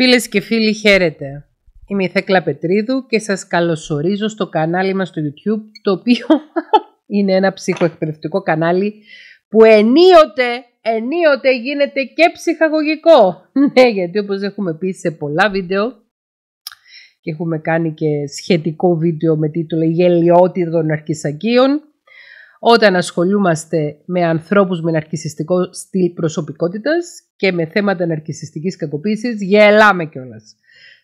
Φίλες και φίλοι χαίρετε. Είμαι η Θέκλα Πετρίδου και σας καλωσορίζω στο κανάλι μας στο YouTube, το οποίο είναι ένα ψυχοεκπαιδευτικό κανάλι που ενίοτε, ενίοτε γίνεται και ψυχαγωγικό. Ναι, γιατί όπως έχουμε πει σε πολλά βίντεο και έχουμε κάνει και σχετικό βίντεο με τίτλο «Η όταν ασχολούμαστε με ανθρώπους με ναρκισιστικό στυλ προσωπικότητας και με θέματα ναρκισιστικής κακοποίησης, γελάμε κιόλας.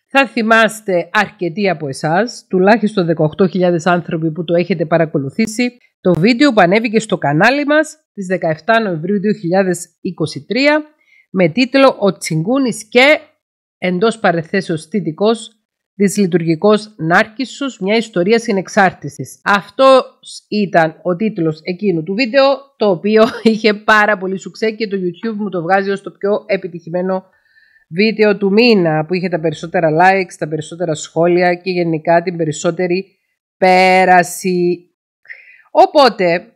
Θα θυμάστε αρκετοί από εσάς, τουλάχιστον 18.000 άνθρωποι που το έχετε παρακολουθήσει, το βίντεο που ανέβηκε στο κανάλι μας τις 17 Νοεμβρίου 2023 με τίτλο «Ο Τσιγκούνης και εντός παρεθέσεως θητικός Λειτουργικός Νάρκισσος, μια ιστορία συνεξάρτησης. αυτός ήταν ο τίτλος εκείνου του βίντεο, το οποίο είχε πάρα πολύ σουξέ και το YouTube μου το βγάζει ως το πιο επιτυχημένο βίντεο του μήνα, που είχε τα περισσότερα likes, τα περισσότερα σχόλια και γενικά την περισσότερη πέραση. Οπότε,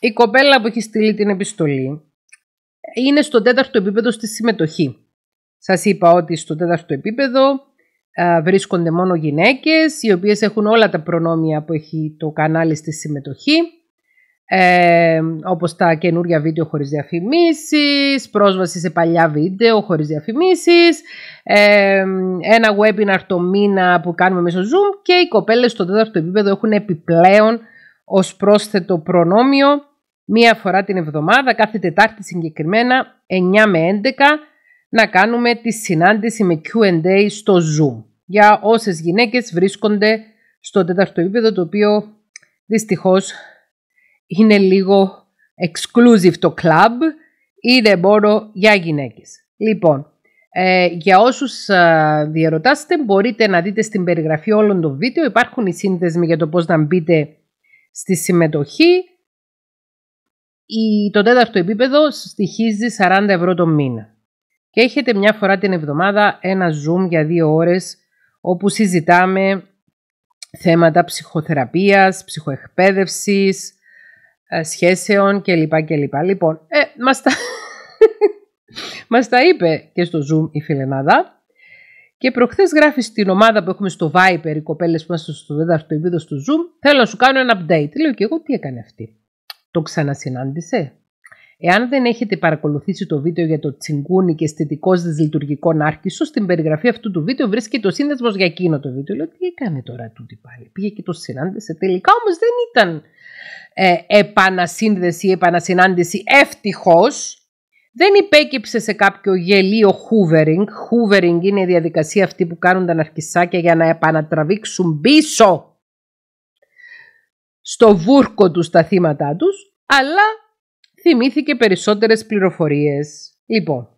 η κοπέλα που έχει στείλει την επιστολή είναι στο τέταρτο επίπεδο στη συμμετοχή. Σας είπα ότι στο τέταρτο επίπεδο ε, βρίσκονται μόνο γυναίκες, οι οποίες έχουν όλα τα προνόμια που έχει το κανάλι στη συμμετοχή, ε, όπως τα καινούργια βίντεο χωρίς διαφημίσεις, πρόσβαση σε παλιά βίντεο χωρίς διαφημίσεις, ε, ένα webinar το μήνα που κάνουμε μέσω Zoom και οι κοπέλες στο τέταρτο επίπεδο έχουν επιπλέον ως πρόσθετο προνόμιο μία φορά την εβδομάδα, κάθε Τετάρτη συγκεκριμένα, 9 με 11, να κάνουμε τη συνάντηση με Q&A στο Zoom για όσες γυναίκες βρίσκονται στο τέταρτο επίπεδο το οποίο δυστυχώς είναι λίγο exclusive το club, δεν μπορώ για γυναίκες. Λοιπόν, ε, για όσους ε, διαρωτάστε μπορείτε να δείτε στην περιγραφή όλων των βίντεο, υπάρχουν οι σύνδεσμοι για το πώς να μπείτε στη συμμετοχή. Η, το τέταρτο επίπεδο στοιχίζει 40 ευρώ το μήνα. Έχετε μια φορά την εβδομάδα ένα Zoom για δύο ώρες όπου συζητάμε θέματα ψυχοθεραπείας, ψυχοεκπαίδευσης, ε, σχέσεων κλπ. κλπ. Λοιπόν, ε, μας, τα... μας τα είπε και στο Zoom η Φιλενάδα και προχθές γράφεις στην ομάδα που έχουμε στο Viper, οι κοπέλες που είμαστε στο δεύτερο επίπεδο στο Zoom, θέλω να σου κάνω ένα update. Λέω και εγώ τι έκανε αυτή. Το ξανασυνάντησε. Εάν δεν έχετε παρακολουθήσει το βίντεο για το τσιγκούνι και αισθητικός δυσλειτουργικό άρκισο, στην περιγραφή αυτού του βίντεο βρίσκεται το σύνδεσμος για εκείνο το βίντεο. Λέω τι έκανε τώρα τούτη πάλι. Πήγε και το συνάντησε. Τελικά όμως δεν ήταν ε, επανασύνδεση, επανασυνάντηση. Ευτυχώς δεν υπέκυψε σε κάποιο γελίο hoovering. Hoovering είναι η διαδικασία αυτή που κάνουν τα ναρκισάκια για να επανατραβήξουν πίσω στο βούρκο τους τα θύματα τους. αλλά θυμήθηκε περισσότερες πληροφορίες. Λοιπόν,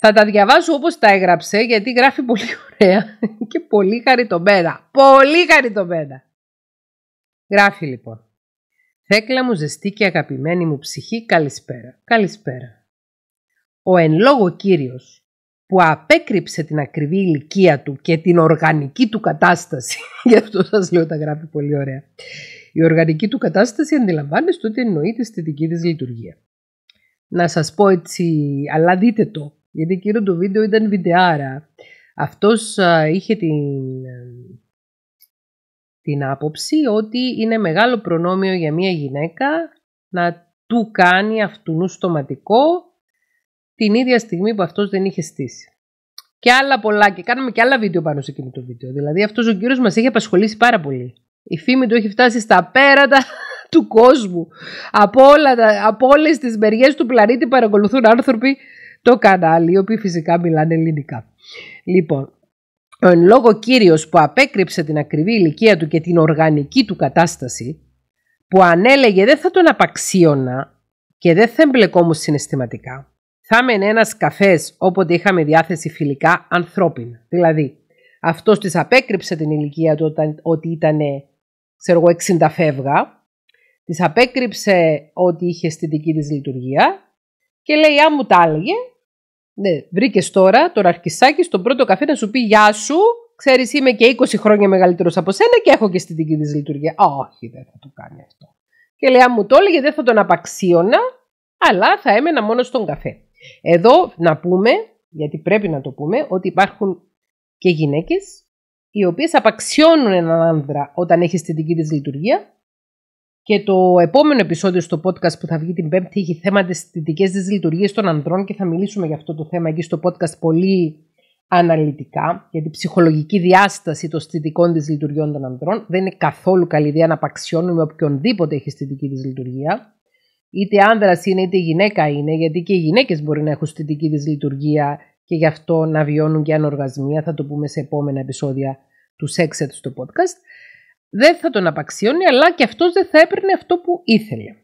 θα τα διαβάσω όπως τα έγραψε γιατί γράφει πολύ ωραία και πολύ χαριτωμένα. Πολύ χαριτωμένα. Γράφει λοιπόν. Θέκλα μου ζεστή και αγαπημένη μου ψυχή, καλησπέρα. Καλησπέρα. Ο εν λόγω κύριος που απέκρυψε την ακριβή ηλικία του και την οργανική του κατάσταση, γι' αυτό σας λέω τα γράφει πολύ ωραία, η οργανική του κατάσταση αντιλαμβάνεστε ότι εννοείται στη δική της λειτουργία. Να σας πω έτσι, αλλά δείτε το, γιατί κύριο το βίντεο ήταν βιντεάρα. Αυτός είχε την, ε, την άποψη ότι είναι μεγάλο προνόμιο για μια γυναίκα να του κάνει αυτού στοματικό την ίδια στιγμή που αυτός δεν είχε στήσει. Και άλλα πολλά και κάναμε και άλλα βίντεο πάνω σε εκείνο το βίντεο. Δηλαδή αυτός ο κύριος μας είχε απασχολήσει πάρα πολύ. Η φήμη του έχει φτάσει στα πέρατα του κόσμου. Από, όλα τα, από όλες τις μεριές του πλανήτη παρακολουθούν άνθρωποι το κανάλι, οι οποίοι φυσικά μιλάνε ελληνικά. Λοιπόν, ο εν λόγω κύριος που απέκρυψε την ακριβή ηλικία του και την οργανική του κατάσταση, που ανέλεγε δεν θα τον απαξίωνα και δεν θα εμπλεκόμουν συναισθηματικά. Θα μεν ένας καφές όποτε είχαμε διάθεση φιλικά ανθρώπινα. Δηλαδή, αυτός της απέκρυψε την ηλικία του ότι ήταν ξέρω εγώ, 60 φεύγα. Της απέκρυψε ότι είχε δική της λειτουργία και λέει: Αν μου τα έλεγε, ναι, βρήκες τώρα τον αρχισάκι στον πρώτο καφέ να σου πει Γεια σου, ξέρεις, είμαι και 20 χρόνια μεγαλύτερος από σένα και έχω και δική της λειτουργία. Όχι, δεν θα το κάνει αυτό. Και λέει: Αν μου το έλεγε, δεν θα τον απαξίωνα, αλλά θα έμενα μόνο στον καφέ. Εδώ να πούμε, γιατί πρέπει να το πούμε, ότι υπάρχουν και γυναίκες οι οποίες απαξιώνουν έναν άνδρα όταν έχεις αισθητική δική της λειτουργία και το επόμενο επεισόδιο στο podcast που θα βγει την Πέμπτη έχει θέμα τις δυτικές της των ανδρών και θα μιλήσουμε για αυτό το θέμα εκεί στο podcast πολύ αναλυτικά για την ψυχολογική διάσταση των θετικών της λειτουργιών των ανδρών. Δεν είναι καθόλου καλή ιδέα να απαξιώνουμε οποιονδήποτε έχει θετική της λειτουργία. Είτε άνδρας είναι είτε γυναίκα είναι, γιατί και οι γυναίκες μπορεί να έχουν της λειτουργία και γι' αυτό να βιώνουν και ανοργασμία, θα το πούμε σε επόμενα επεισόδια του Sex στο podcast, δεν θα τον απαξιώνει, αλλά και αυτός δεν θα έπαιρνε αυτό που ήθελε.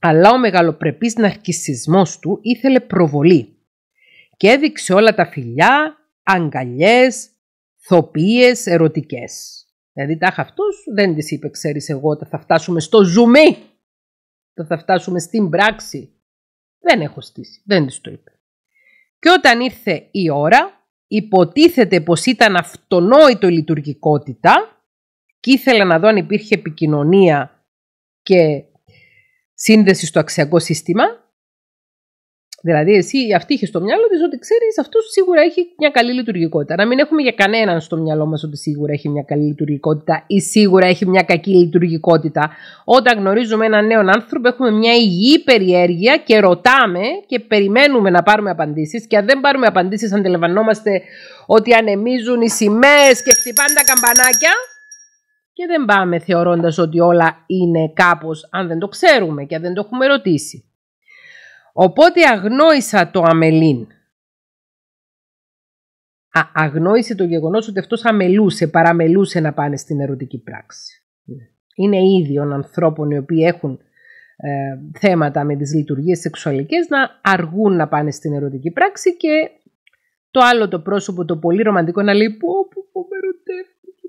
Αλλά ο μεγαλοπρεπής ναρκισισμός του ήθελε προβολή και έδειξε όλα τα φιλιά, αγκαλιές, θοπίες, ερωτικές. Δηλαδή τάχα αυτός δεν της είπε ξέρεις εγώ θα φτάσουμε στο ζουμί, θα φτάσουμε στην πράξη. Δεν έχω στήσει, δεν της το είπε. Και όταν ήρθε η ώρα, υποτίθεται πως ήταν αυτονόητο η λειτουργικότητα και ήθελα να δω αν υπήρχε επικοινωνία και σύνδεση στο αξιακό σύστημα Δηλαδή, εσύ αυτή έχει στο μυαλό της ότι ξέρεις, αυτό σίγουρα έχει μια καλή λειτουργικότητα. Να μην έχουμε για κανέναν στο μυαλό μας ότι σίγουρα έχει μια καλή λειτουργικότητα ή σίγουρα έχει μια κακή λειτουργικότητα. Όταν γνωρίζουμε έναν νέο άνθρωπο, έχουμε μια υγιή περιέργεια και ρωτάμε και περιμένουμε να πάρουμε απαντήσεις. Και αν δεν πάρουμε απαντήσεις, αντιλαμβανόμαστε ότι ανεμίζουν οι σημαίες και χτυπάνε τα καμπανάκια. Και δεν πάμε θεωρώντας ότι όλα είναι κάπως αν δεν το ξέρουμε και αν δεν το έχουμε ρωτήσει. Οπότε αγνόησα το αμελήν. Α, αγνόησε το γεγονός ότι αυτός αμελούσε, παραμελούσε να πάνε στην ερωτική πράξη. Είναι ίδιον ανθρώπων οι οποίοι έχουν ε, θέματα με τις λειτουργίες σεξουαλικές να αργούν να πάνε στην ερωτική πράξη και το άλλο το πρόσωπο το πολύ ρομαντικό να λέει πω πω πω με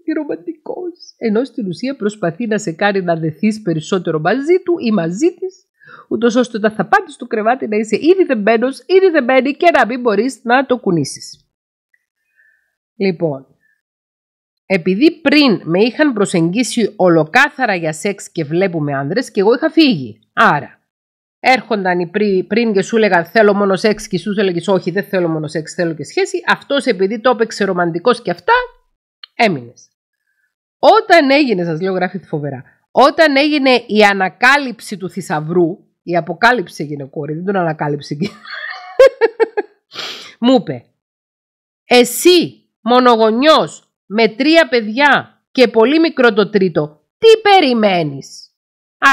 και ρομαντικός. Ενώ στην ουσία προσπαθεί να σε κάνει να δεθείς περισσότερο μαζί του ή μαζί της ούτως ώστε όταν θα πάρει στο κρεβάτι να είσαι ήδη δεμένος, ήδη δεμένη και να μην μπορείς να το κουνήσεις. Λοιπόν, επειδή πριν με είχαν προσεγγίσει ολοκάθαρα για σεξ και βλέπουμε άνδρες και εγώ είχα φύγει. Άρα, έρχονταν οι πρι, πριν και σου έλεγαν θέλω μόνο σεξ και σου έλεγες όχι δεν θέλω μόνο σεξ, θέλω και σχέση. Αυτός επειδή το έπαιξε ρομαντικός και αυτά, έμεινες. Όταν έγινε, σας λέω γράφει φοβερά, όταν έγινε η ανακάλυψη του θησαυρού, η αποκάλυψη έγινε κόρη, δεν τον ανακάλυψε Μου είπε, εσύ μονογονιός με τρία παιδιά και πολύ μικρό το τρίτο, τι περιμένεις.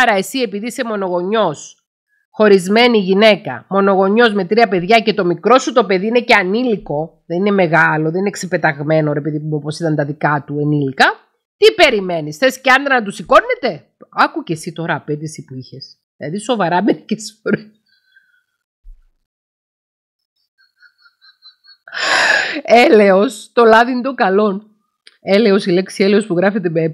Άρα εσύ επειδή είσαι μονογονιός, χωρισμένη γυναίκα, μονογονιός με τρία παιδιά και το μικρό σου το παιδί είναι και ανήλικο, δεν είναι μεγάλο, δεν είναι ξεπεταγμένο ρε παιδί όπως ήταν τα δικά του ενήλικα, τι περιμένεις, θες και άντρα να τους σηκώνετε. Άκου και εσύ τώρα απέντηση που είχες. Δηλαδή σοβαρά μερικέ φορέ. έλεος, το λάδι είναι το καλό. Έλεος, η λέξη έλεος που γράφεται με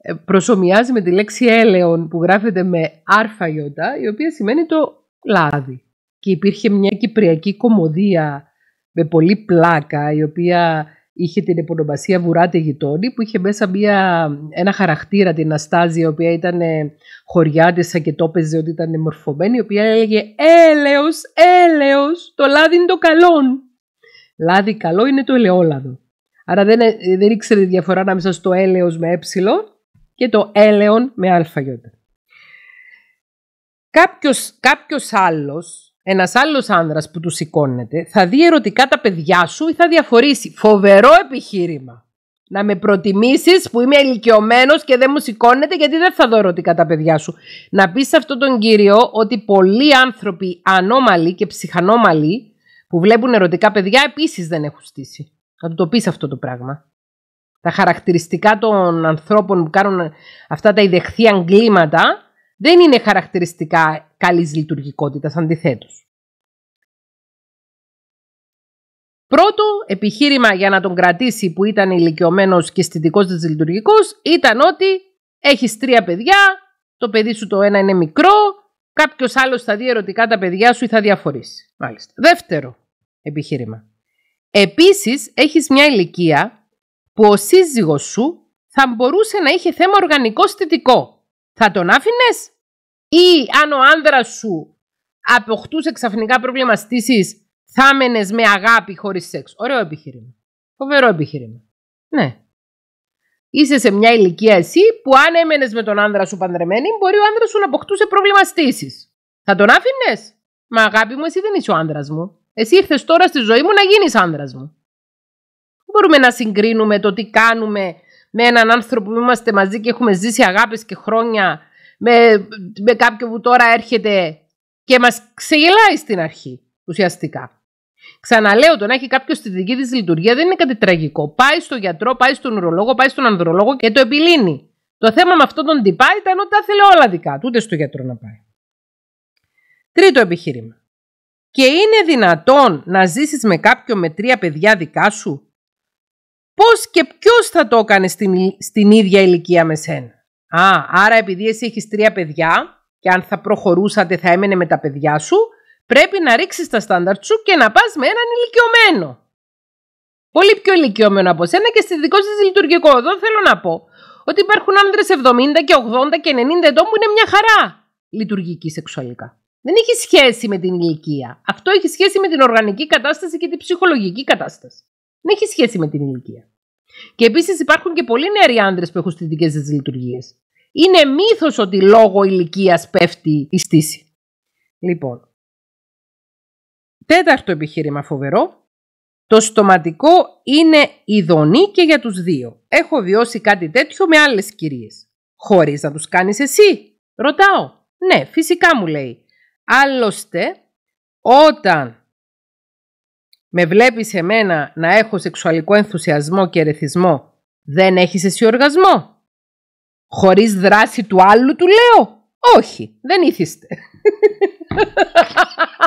ε, προσωμιάζει με τη λέξη έλεον που γράφεται με αρφαγιώτα, η οποία σημαίνει το λάδι. Και υπήρχε μια κυπριακή κομμωδία με πολύ πλάκα, η οποία είχε την επωνομασία Βουράτε Γειτόνι που είχε μέσα μια, ένα χαρακτήρα την Αστάζη η οποία ήταν ε, χωριάτισσα και το ότι ήταν μορφωμένη η οποία έλεγε έλεος, έλεος, το λάδι είναι το καλό. Λάδι καλό είναι το ελαιόλαδο. Άρα δεν, ε, δεν ήξερε τη διαφορά ανάμεσα στο έλεος με ε και το έλεον με αλφαγιότα. Κάποιος, κάποιος άλλος ένας άλλος άνδρας που του σηκώνεται θα δει ερωτικά τα παιδιά σου ή θα διαφορήσει. Φοβερό επιχείρημα. Να με προτιμήσεις που είμαι ηλικιωμένος και δεν μου σηκώνεται γιατί δεν θα δω ερωτικά τα παιδιά σου. Να πεις σε αυτόν τον κύριο ότι πολλοί άνθρωποι ανώμαλοι και ψυχανόμαλοι που βλέπουν ερωτικά παιδιά επίσης δεν έχουν στήσει. Να του το πεις αυτό το πράγμα. Τα χαρακτηριστικά των ανθρώπων που κάνουν αυτά τα ιδεχθή αγκλήματα δεν είναι χαρακτηριστικά καλής λειτουργικότητας, αντιθέτως. Πρώτο επιχείρημα για να τον κρατήσει που ήταν ηλικιωμένος και αισθητικός τη λειτουργικό ήταν ότι έχεις τρία παιδιά, το παιδί σου το ένα είναι μικρό, κάποιος άλλος θα δει ερωτικά τα παιδιά σου ή θα διαφορήσει. Μάλιστα. Δεύτερο επιχείρημα. Επίσης, έχεις μια ηλικία που ο σύζυγος σου θα μπορούσε να είχε θέμα οργανικό αισθητικό θα τον άφηνες, ή αν ο άνδρας σου αποκτούσε ξαφνικά πρόβλημα στήσης, θα μένε με αγάπη χωρίς σεξ. Ωραίο επιχείρημα. Φοβερό επιχείρημα. Ναι. Είσαι σε μια ηλικία εσύ που αν έμενες με τον άνδρα σου παντρεμένη, μπορεί ο άνδρας σου να αποκτούσε πρόβλημα στήσης. Θα τον άφηνες. Μα αγάπη μου, εσύ δεν είσαι ο άνδρας μου. Εσύ ήρθες τώρα στη ζωή μου να γίνεις άνδρας μου. Δεν μπορούμε να συγκρίνουμε το τι κάνουμε με έναν άνθρωπο που είμαστε μαζί και έχουμε ζήσει αγάπες και χρόνια με, με κάποιον που τώρα έρχεται και μας ξεγελάει στην αρχή ουσιαστικά. Ξαναλέω, το να έχει κάποιος τη δική της λειτουργία δεν είναι κάτι τραγικό. Πάει στον γιατρό, πάει στον ουρολόγο, πάει στον ανδρολόγο και το επιλύνει. Το θέμα με αυτόν τον τυπά ήταν ότι τα θέλει όλα δικά του, ούτε στο γιατρό να πάει. Τρίτο επιχείρημα. Και είναι δυνατόν να ζήσεις με κάποιον με τρία παιδιά δικά σου πώς και ποιος θα το έκανε στην, στην ίδια ηλικία με σένα. Α, άρα επειδή εσύ έχεις τρία παιδιά και αν θα προχωρούσατε θα έμενε με τα παιδιά σου, πρέπει να ρίξεις τα στάνταρτ σου και να πας με έναν ηλικιωμένο. Πολύ πιο ηλικιωμένο από σένα και στη δικό σας λειτουργικό. Εδώ θέλω να πω ότι υπάρχουν άνδρες 70 και 80 και 90 ετών που είναι μια χαρά λειτουργική σεξουαλικά. Δεν έχει σχέση με την ηλικία. Αυτό έχει σχέση με την οργανική κατάσταση και την ψυχολογική κατάσταση. Δεν έχει σχέση με την ηλικία. Και επίσης υπάρχουν και πολλοί νεαροί άντρες που έχουν στιτικέ δυσλειτουργίες. Είναι μύθος ότι λόγω ηλικίας πέφτει η στήση. Λοιπόν. Τέταρτο επιχείρημα φοβερό. Το στοματικό είναι ειδονή και για τους δύο. Έχω βιώσει κάτι τέτοιο με άλλες κυρίες. Χωρίς να τους κάνεις εσύ. Ρωτάω. Ναι, φυσικά μου λέει. Άλλωστε, όταν με βλέπεις εμένα να έχω σεξουαλικό ενθουσιασμό και ερεθισμό. Δεν έχεις εσύ οργασμό. Χωρίς δράση του άλλου του λέω. Όχι, δεν ήθιστε.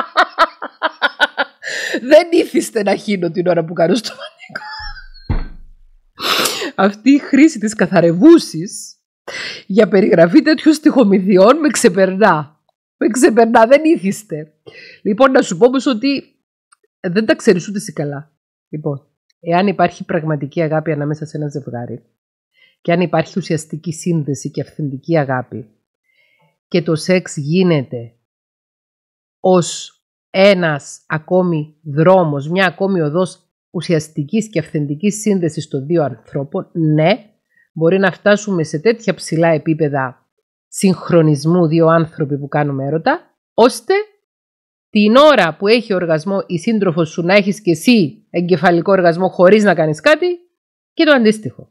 δεν ήθιστε να χύνω την ώρα που κάνω στο μανίκο. Αυτή η χρήση της καθαρεβούσης για περιγραφή τέτοιων στοιχομηθειών με ξεπερνά. Με ξεπερνά, δεν ήθιστε. Λοιπόν, να σου πω ότι ε, δεν τα ξέρεις ούτε εσύ καλά. Λοιπόν, εάν υπάρχει πραγματική αγάπη ανάμεσα σε ένα ζευγάρι και αν υπάρχει ουσιαστική σύνδεση και αυθεντική αγάπη και το σεξ γίνεται ως ένας ακόμη δρόμος, μια ακόμη οδός ουσιαστικής και αυθεντικής σύνδεσης των δύο ανθρώπων, ναι, μπορεί να φτάσουμε σε τέτοια ψηλά επίπεδα συγχρονισμού δύο άνθρωποι που κάνουμε έρωτα, ώστε την ώρα που έχει οργασμό η σύντροφος σου να έχεις και εσύ εγκεφαλικό οργασμό χωρίς να κάνεις κάτι και το αντίστοιχο.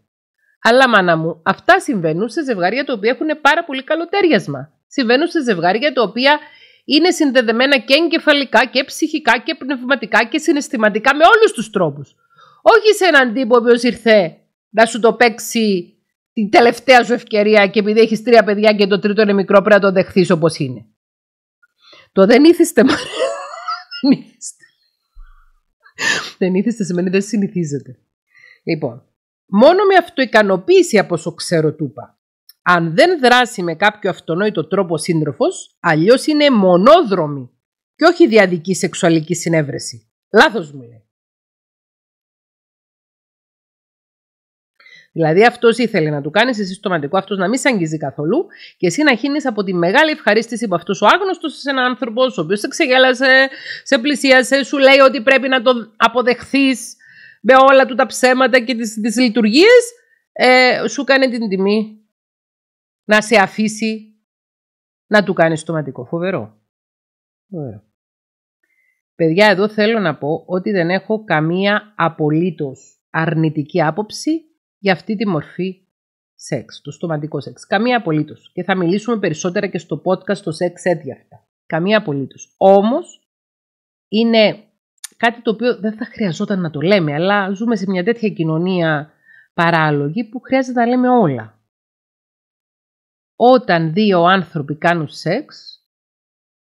Αλλά μάνα μου, αυτά συμβαίνουν σε ζευγάρια τα οποία έχουν πάρα πολύ καλοτέριασμα. Συμβαίνουν σε ζευγάρια τα οποία είναι συνδεδεμένα και εγκεφαλικά και ψυχικά και πνευματικά και συναισθηματικά με όλους τους τρόπους. Όχι σε έναν τύπο ο ήρθε να σου το παίξει την τελευταία σου ευκαιρία και επειδή έχεις τρία παιδιά και το τρίτο είναι μικρό πρέπει να το δεχθείς όπως είναι. Το δεν ήθιστε, δεν ήθιστε. δεν ήθιστε σημαίνει δεν συνηθίζετε. Λοιπόν, μόνο με αυτοικανοποίηση από όσο ξέρω τούπα. Αν δεν δράσει με κάποιο αυτονόητο τρόπο σύντροφος, αλλιώς είναι μονόδρομη και όχι διαδική σεξουαλική συνέβρεση. Λάθος μου λέει. Δηλαδή αυτός ήθελε να του κάνεις εσύ στοματικό, αυτός να μην σε αγγίζει καθόλου και εσύ να χύνεις από τη μεγάλη ευχαρίστηση που αυτός ο άγνωστος σε έναν άνθρωπος, ο οποίος σε ξεγέλασε, σε πλησίασε, σου λέει ότι πρέπει να το αποδεχθείς με όλα του τα ψέματα και τις τις λειτουργίες, ε, σου κάνει την τιμή να σε αφήσει να του κάνεις στοματικό. Φοβερό. Φοβερό. Παιδιά, εδώ θέλω να πω ότι δεν έχω καμία απολύτως αρνητική άποψη για αυτή τη μορφή σεξ, το στοματικό σεξ. Καμία απολύτως. Και θα μιλήσουμε περισσότερα και στο podcast το σεξ αυτά. Καμία απολύτως. Όμως είναι κάτι το οποίο δεν θα χρειαζόταν να το λέμε, αλλά ζούμε σε μια τέτοια κοινωνία παράλογη που χρειάζεται να λέμε όλα. Όταν δύο άνθρωποι κάνουν σεξ,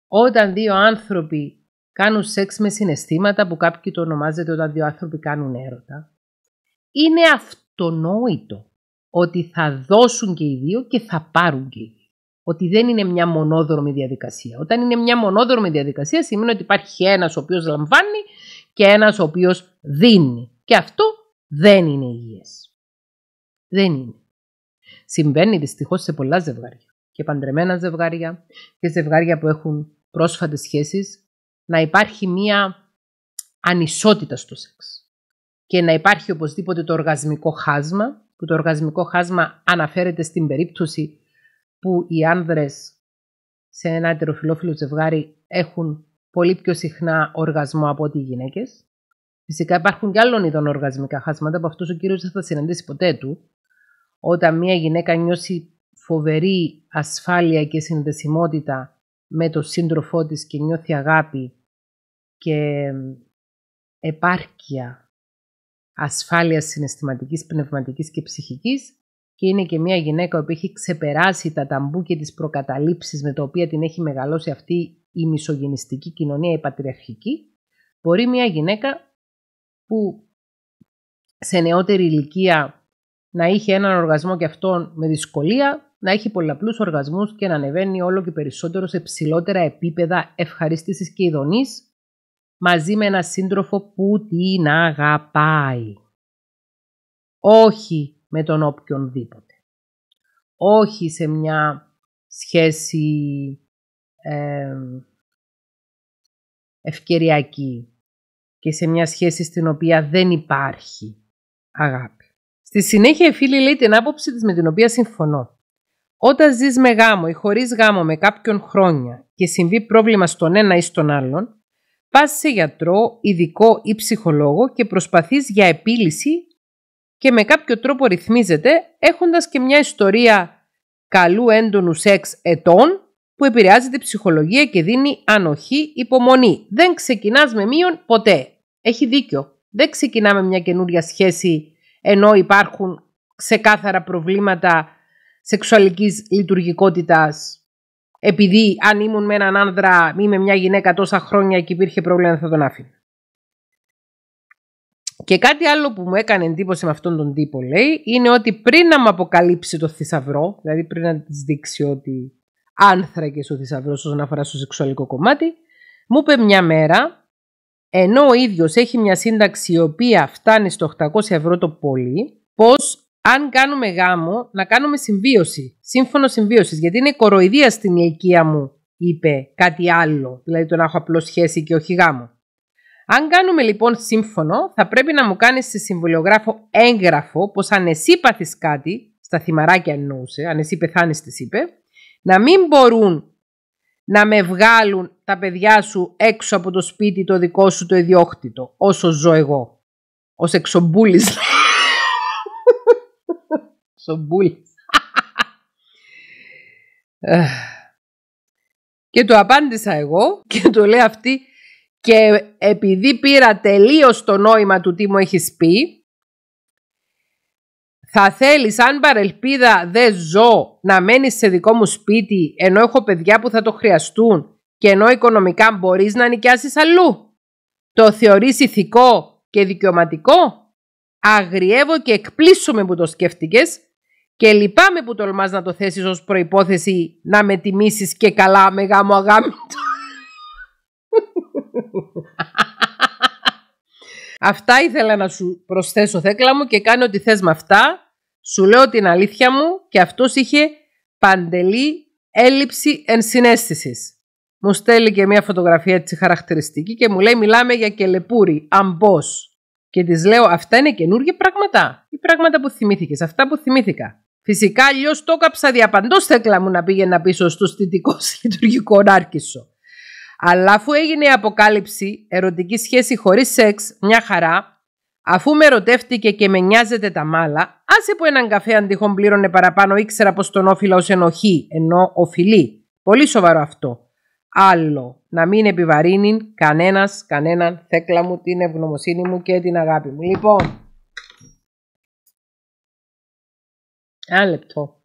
όταν δύο άνθρωποι κάνουν σεξ με συναισθήματα που κάποιοι το ονομάζεται όταν δύο άνθρωποι κάνουν έρωτα, είναι αυτό το νόητο. Ότι θα δώσουν και οι δύο και θα πάρουν και οι δύο. Ότι δεν είναι μια μονόδρομη διαδικασία. Όταν είναι μια μονόδρομη διαδικασία σημαίνει ότι υπάρχει ένας ο οποίος λαμβάνει και ένας ο οποίος δίνει. Και αυτό δεν είναι υγιές. Δεν είναι. Συμβαίνει δυστυχώς σε πολλά ζευγάρια και παντρεμένα ζευγάρια και ζευγάρια που έχουν πρόσφατες σχέσεις να υπάρχει μία ανισότητα στο σεξ και να υπάρχει οπωσδήποτε το οργασμικό χάσμα, που το οργασμικό χάσμα αναφέρεται στην περίπτωση που οι άνδρες σε ένα ετεροφιλόφιλο ζευγάρι έχουν πολύ πιο συχνά οργασμό από ότι οι γυναίκες. Φυσικά υπάρχουν και άλλων είδων οργασμικά χάσματα από αυτούς ο κύριος δεν θα συναντήσει ποτέ του. Όταν μια γυναίκα νιώσει φοβερή ασφάλεια και συνδεσιμότητα με το σύντροφό της και νιώθει αγάπη και επάρκεια ασφάλειας συναισθηματικής, πνευματικής και ψυχικής και είναι και μια γυναίκα που έχει ξεπεράσει τα ταμπού και τις προκαταλήψεις με τα οποία την έχει μεγαλώσει αυτή η μισογενιστική κοινωνία, η πατριαρχική, μπορεί μια γυναίκα που σε νεότερη ηλικία να είχε έναν οργασμό και αυτόν με δυσκολία, να έχει πολλαπλούς οργασμούς και να ανεβαίνει όλο και περισσότερο σε ψηλότερα επίπεδα ευχαρίστησης και ειδονής, μαζί με ένα σύντροφο που την αγαπάει. Όχι με τον οποιονδήποτε. Όχι σε μια σχέση ευκαιριακή και σε μια σχέση στην οποία δεν υπάρχει αγάπη. Στη συνέχεια η φίλη λέει την άποψη της με την οποία συμφωνώ. Όταν ζεις με γάμο ή χωρίς γάμο με κάποιον χρόνια και συμβεί πρόβλημα στον ένα ή στον άλλον, Πας σε γιατρό, ειδικό ή ψυχολόγο και προσπαθείς για επίλυση και με κάποιο τρόπο ρυθμίζεται έχοντας και μια ιστορία καλού έντονου σεξ ετών που επηρεάζει την ψυχολογία και δίνει ανοχή υπομονή. Δεν ξεκινάς με μείον ποτέ. Έχει δίκιο. Δεν ξεκινάμε μια καινούρια σχέση ενώ υπάρχουν ξεκάθαρα προβλήματα σεξουαλικής λειτουργικότητας επειδή αν ήμουν με έναν άνδρα ή με μια γυναίκα τόσα χρόνια και υπήρχε πρόβλημα θα τον άφηνα. Και κάτι άλλο που μου έκανε εντύπωση με αυτόν τον τύπο, λέει, είναι ότι πριν να μου αποκαλύψει το θησαυρό, δηλαδή πριν να της δείξει ότι άνθρακε ο θησαυρό όσον αφορά στο σεξουαλικό κομμάτι, μου είπε μια μέρα, ενώ ο ίδιος έχει μια σύνταξη η οποία φτάνει στο 800 ευρώ το πολύ, πως αν κάνουμε γάμο, να κάνουμε συμβίωση. Σύμφωνο συμβίωσης. Γιατί είναι κοροϊδία στην ηλικία μου, είπε κάτι άλλο. Δηλαδή το να έχω απλώ σχέση και όχι γάμο. Αν κάνουμε λοιπόν σύμφωνο, θα πρέπει να μου κάνεις σε συμβολιογράφο έγγραφο πως αν εσύ πάθεις κάτι, στα θυμαράκια εννοούσε, αν εσύ πεθάνεις, της είπε, να μην μπορούν να με βγάλουν τα παιδιά σου έξω από το σπίτι το δικό σου το ιδιόκτητο, όσο ζω εγώ. Ως εξομπούλης και το απάντησα εγώ και του λέει αυτή και επειδή πήρα τελείως το νόημα του τι μου έχεις πει θα θέλεις αν παρελπίδα δεν ζω να μένεις σε δικό μου σπίτι ενώ έχω παιδιά που θα το χρειαστούν και ενώ οικονομικά μπορείς να νοικιάσεις αλλού. Το θεωρείς ηθικό και δικαιωματικό. Αγριεύω και με που το σκέφτηκες και λυπάμαι που τολμάς να το θέσεις ως προϋπόθεση να με τιμήσεις και καλά με μου αγάπη Αυτά ήθελα να σου προσθέσω θέκλα μου και κάνω ό,τι θες με αυτά. Σου λέω την αλήθεια μου και αυτός είχε παντελή έλλειψη ενσυναίσθησης. Μου στέλνει και μια φωτογραφία έτσι χαρακτηριστική και μου λέει μιλάμε για κελεπούρι, αμπός. Και της λέω αυτά είναι καινούργια πράγματα. Οι πράγματα που θυμήθηκες, αυτά που θυμήθηκα. Φυσικά αλλιώς το έκαψα διαπαντός θέκλα μου να πήγαινα πίσω στο στιτικό λειτουργικό Άρκισο. Αλλά αφού έγινε η αποκάλυψη ερωτική σχέση χωρίς σεξ, μια χαρά, αφού με ερωτεύτηκε και με νοιάζεται τα μάλα, άσε που έναν καφέ αν τυχόν πλήρωνε παραπάνω, ήξερα πως τον όφιλα ως ενοχή, ενώ οφειλεί. Πολύ σοβαρό αυτό. Άλλο, να μην επιβαρύνει κανένας, κανέναν θέκλα μου την ευγνωμοσύνη μου και την αγάπη μου. Λοιπόν, Ένα λεπτό.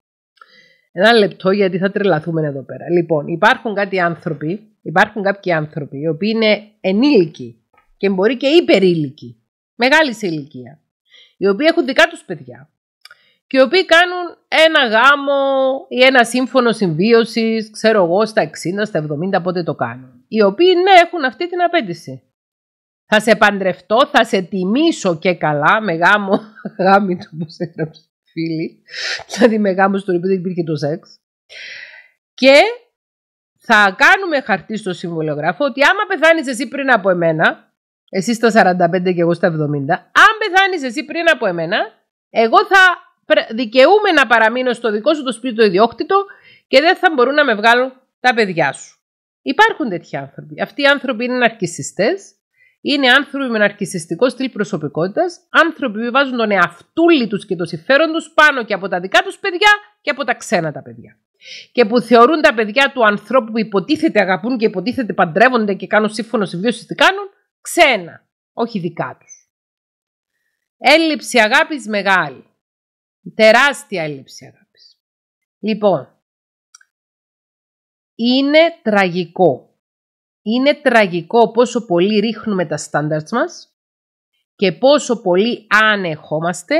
Ένα λεπτό γιατί θα τρελαθούμε εδώ πέρα. Λοιπόν, υπάρχουν κάτι άνθρωποι, υπάρχουν κάποιοι άνθρωποι οι οποίοι είναι ενήλικοι και μπορεί και υπερήλικοι, μεγάλης σε ηλικία, οι οποίοι έχουν δικά τους παιδιά και οι οποίοι κάνουν ένα γάμο ή ένα σύμφωνο συμβίωσης, ξέρω εγώ, στα 60, στα 70, πότε το κάνουν. Οι οποίοι ναι, έχουν αυτή την απέτηση. Θα σε παντρευτώ, θα σε τιμήσω και καλά με γάμο, γάμι του, πώς έγραψε φίλοι, δηλαδή με γάμο στον οποίο δεν υπήρχε το σεξ. Και θα κάνουμε χαρτί στο συμβολογράφο ότι άμα πεθάνεις εσύ πριν από εμένα, εσύ στα 45 και εγώ στα 70, αν πεθάνεις εσύ πριν από εμένα, εγώ θα δικαιούμαι να παραμείνω στο δικό σου το σπίτι το ιδιόκτητο και δεν θα μπορούν να με βγάλουν τα παιδιά σου. Υπάρχουν τέτοιοι άνθρωποι. Αυτοί οι άνθρωποι είναι ναρκισιστές είναι άνθρωποι με ναρκιστικό στυλ προσωπικότητας, άνθρωποι που βάζουν τον εαυτούλη τους και το συμφέρον τους πάνω και από τα δικά τους παιδιά και από τα ξένα τα παιδιά. Και που θεωρούν τα παιδιά του ανθρώπου που υποτίθεται αγαπούν και υποτίθεται παντρεύονται και κάνουν σύμφωνο συμβίωσης τι κάνουν, ξένα, όχι δικά τους. Έλλειψη αγάπης μεγάλη. Τεράστια έλλειψη αγάπης. Λοιπόν, είναι τραγικό είναι τραγικό πόσο πολύ ρίχνουμε τα στάνταρτς μας και πόσο πολύ ανεχόμαστε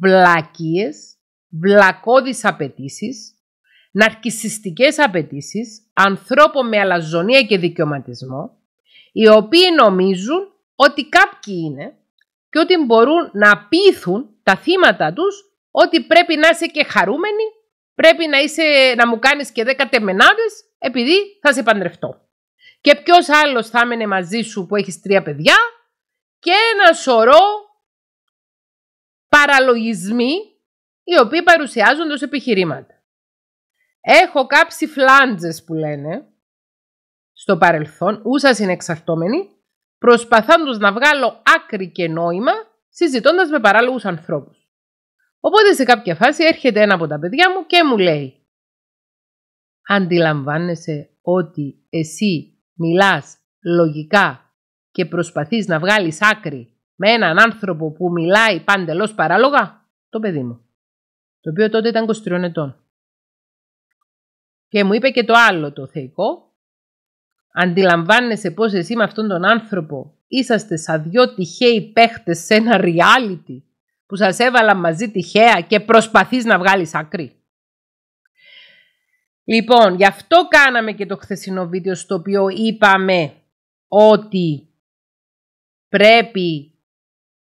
βλακίες, βλακώδεις απαιτήσεις, ναρκισιστικές απαιτήσεις, ανθρώπων με αλαζονία και δικαιωματισμό, οι οποίοι νομίζουν ότι κάποιοι είναι και ότι μπορούν να πείθουν τα θύματα τους ότι πρέπει να είσαι και χαρούμενη, πρέπει να, είσαι, να μου κάνεις και δέκα τεμενάδες επειδή θα σε παντρευτώ. Και ποιος άλλος θα έμενε μαζί σου που έχεις τρία παιδιά και ένα σωρό παραλογισμοί οι οποίοι παρουσιάζονται ως επιχειρήματα. Έχω κάψει φλάντζες που λένε στο παρελθόν, ούσα εξαρτώμενοι, προσπαθώντας να βγάλω άκρη και νόημα, συζητώντας με παράλογους ανθρώπους. Οπότε σε κάποια φάση έρχεται ένα από τα παιδιά μου και μου λέει «Αντιλαμβάνεσαι ότι εσύ μιλάς λογικά και προσπαθείς να βγάλεις άκρη με έναν άνθρωπο που μιλάει παντελώς παράλογα, το παιδί μου, το οποίο τότε ήταν 23 ετών. Και μου είπε και το άλλο το θεϊκό, αντιλαμβάνεσαι πως εσύ με αυτόν τον άνθρωπο είσαστε σαν δυο τυχαίοι παίχτες σε ένα reality που σας έβαλα μαζί τυχαία και προσπαθείς να βγάλεις άκρη. Λοιπόν, γι' αυτό κάναμε και το χθεσινό βίντεο στο οποίο είπαμε ότι πρέπει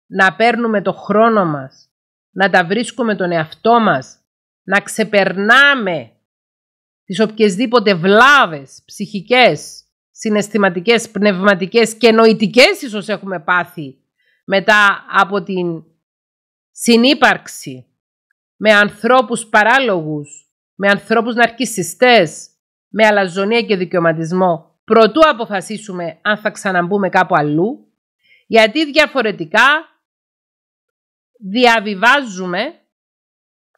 να παίρνουμε το χρόνο μας, να τα βρίσκουμε τον εαυτό μας, να ξεπερνάμε τις οποιασδήποτε βλάβες ψυχικές, συναισθηματικές, πνευματικές και νοητικές ίσως έχουμε πάθει μετά από την συνύπαρξη με ανθρώπους παράλογους με ανθρώπους ναρκισιστές, με αλαζονία και δικαιωματισμό, προτού αποφασίσουμε αν θα ξαναμπούμε κάπου αλλού, γιατί διαφορετικά διαβιβάζουμε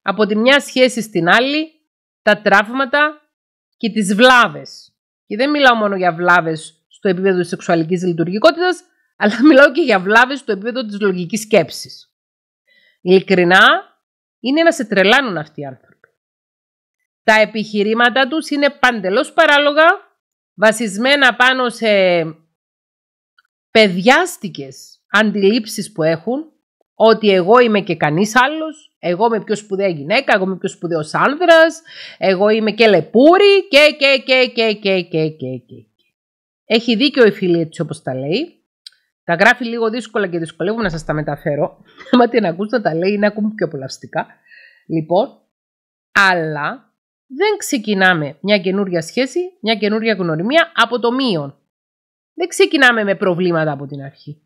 από τη μια σχέση στην άλλη τα τραύματα και τις βλάβες. Και δεν μιλάω μόνο για βλάβες στο επίπεδο της σεξουαλικής λειτουργικότητας, αλλά μιλάω και για βλάβες στο επίπεδο της λογικής σκέψης. Ειλικρινά, είναι να σε τρελάνουν αυτοί οι άνθρωποι. Τα επιχειρήματα τους είναι παντελώς παράλογα, βασισμένα πάνω σε παιδιάστικες αντιλήψεις που έχουν, ότι εγώ είμαι και κανείς άλλος, εγώ είμαι πιο σπουδαία γυναίκα, εγώ είμαι πιο σπουδαίος άνδρας, εγώ είμαι και λεπούρη και και και και και και και και. Έχει δίκιο η φίλη έτσι όπως τα λέει. Τα γράφει λίγο δύσκολα και δυσκολεύομαι να σας τα μεταφέρω. Άμα την ακούσετε τα λέει είναι ακόμη πιο απολαυστικά. Λοιπόν, αλλά δεν ξεκινάμε μια καινούρια σχέση, μια καινούρια γνωριμία από το μείον. Δεν ξεκινάμε με προβλήματα από την αρχή.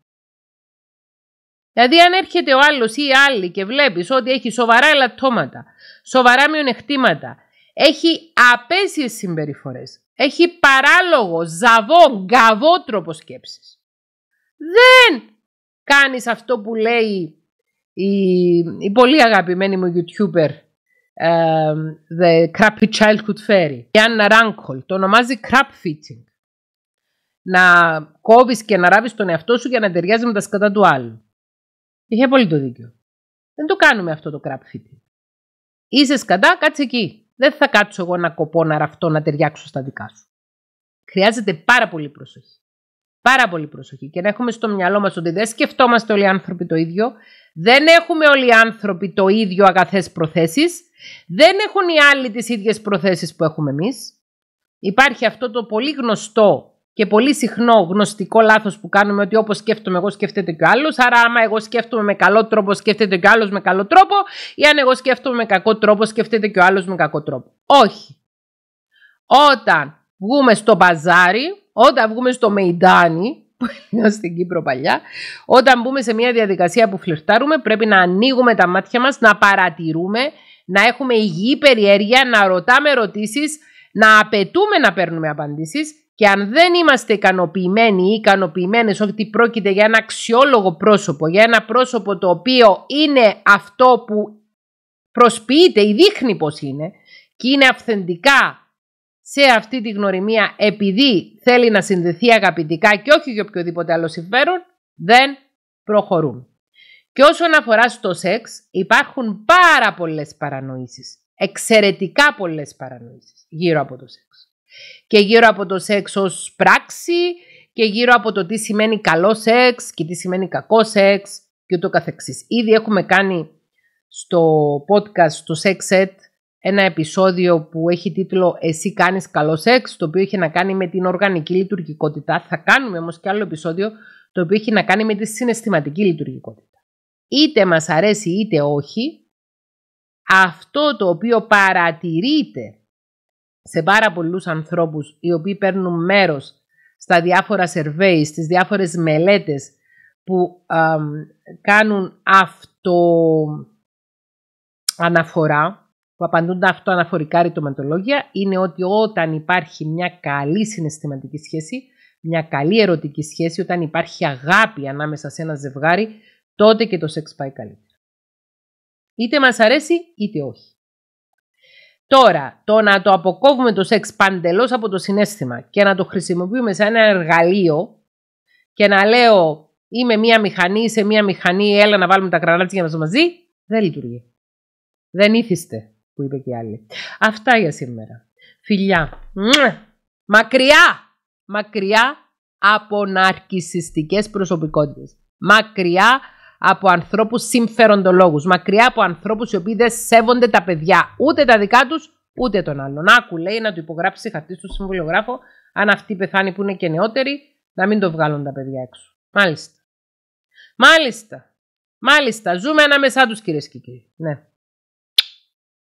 Δηλαδή αν έρχεται ο άλλος ή η άλλη και βλέπεις ότι έχει σοβαρά ελαττώματα, σοβαρά μειονεκτήματα, έχει απέσιες συμπεριφορές, έχει παράλογο, ζαβό, γκαβό τρόπο σκέψης. Δεν κάνεις αυτό που λέει η, η πολύ αγαπημένη μου YouTuber The Crappy Childhood Fairy. Η Άννα Ράγκολ, Το ονομάζει crap fitting. Να κόβεις και να ράβεις τον εαυτό σου για να ταιριάζει με τα σκατά του άλλου. Είχε πολύ το δίκιο. Δεν το κάνουμε αυτό το crap fitting. Είσαι σκατά, κάτσε εκεί. Δεν θα κάτσω εγώ να κοπώ, να ραφτώ, να ταιριάξω στα δικά σου. Χρειάζεται πάρα πολύ προσοχή. Πάρα πολύ προσοχή και να έχουμε στο μυαλό μας ότι δεν σκεφτόμαστε όλοι οι άνθρωποι το ίδιο, δεν έχουμε όλοι οι άνθρωποι το ίδιο αγαθές προθέσεις, δεν έχουν οι άλλοι τις ίδιες προθέσεις που έχουμε εμείς. Υπάρχει αυτό το πολύ γνωστό και πολύ συχνό γνωστικό λάθος που κάνουμε ότι όπως σκέφτομαι εγώ σκέφτεται και άλλου. άλλος, άρα άμα εγώ σκέφτομαι με καλό τρόπο σκέφτεται και άλλος με καλό τρόπο ή αν εγώ σκέφτομαι με κακό τρόπο σκέφτεται και ο άλλος με κακό τρόπο. Όχι. Όταν βγούμε στο μπαζάρι όταν βγούμε στο Μεϊντάνι, που είναι στην Κύπρο παλιά, όταν μπούμε σε μια διαδικασία που φλερτάρουμε, πρέπει να ανοίγουμε τα μάτια μας, να παρατηρούμε, να έχουμε υγιή περιέργεια, να ρωτάμε ερωτήσεις, να απαιτούμε να παίρνουμε απαντήσεις Και αν δεν είμαστε ικανοποιημένοι ή ικανοποιημένες ότι πρόκειται για ένα αξιόλογο πρόσωπο, για ένα πρόσωπο το οποίο είναι αυτό που προσποιείται ή δείχνει πως είναι και είναι αυθεντικά σε αυτή τη γνωριμία επειδή θέλει να συνδεθεί αγαπητικά και όχι για οποιοδήποτε άλλο συμφέρον, δεν προχωρούν. Και όσον αφορά στο σεξ, υπάρχουν πάρα πολλές παρανοήσεις. Εξαιρετικά πολλές παρανοήσεις γύρω από το σεξ. Και γύρω από το σεξ ως πράξη και γύρω από το τι σημαίνει καλό σεξ και τι σημαίνει κακό σεξ και ούτω καθεξής. Ήδη έχουμε κάνει στο podcast, στο sex set, ένα επεισόδιο που έχει τίτλο «Εσύ κάνεις καλό σεξ» το οποίο έχει να κάνει με την οργανική λειτουργικότητα. Θα κάνουμε όμως και άλλο επεισόδιο το οποίο έχει να κάνει με τη συναισθηματική λειτουργικότητα. Είτε μας αρέσει είτε όχι, αυτό το οποίο παρατηρείται σε πάρα πολλούς ανθρώπους οι οποίοι παίρνουν μέρος στα διάφορα surveys, στις διάφορες μελέτες που κάνουν αυτοαναφορά αναφορά που απαντούν τα αυτοαναφορικά ρητοματολόγια είναι ότι όταν υπάρχει μια καλή συναισθηματική σχέση, μια καλή ερωτική σχέση, όταν υπάρχει αγάπη ανάμεσα σε ένα ζευγάρι, τότε και το σεξ πάει καλύτερα. Είτε μας αρέσει είτε όχι. Τώρα, το να το αποκόβουμε το σεξ παντελώς από το συνέστημα και να το χρησιμοποιούμε σαν ένα εργαλείο και να λέω είμαι μία μηχανή, σε μία μηχανή, έλα να βάλουμε τα κρανάτια μας μαζί, δεν λειτουργεί. Δεν ήθιστε που είπε και άλλη. Αυτά για σήμερα. Φιλιά. Μακριά. Μακριά από ναρκισιστικές προσωπικότητες. Μακριά από ανθρώπους συμφεροντολόγους. Μακριά από ανθρώπους οι οποίοι δεν σέβονται τα παιδιά. Ούτε τα δικά τους, ούτε τον άλλον. Άκου λέει να του υπογράψει χαρτί στο συμβολιογράφο. Αν αυτή πεθάνει που είναι και νεότερη, να μην το βγάλουν τα παιδιά έξω. Μάλιστα. Μάλιστα. Μάλιστα. Ζούμε ανάμεσά τους κυρίες και κύριοι. Ναι.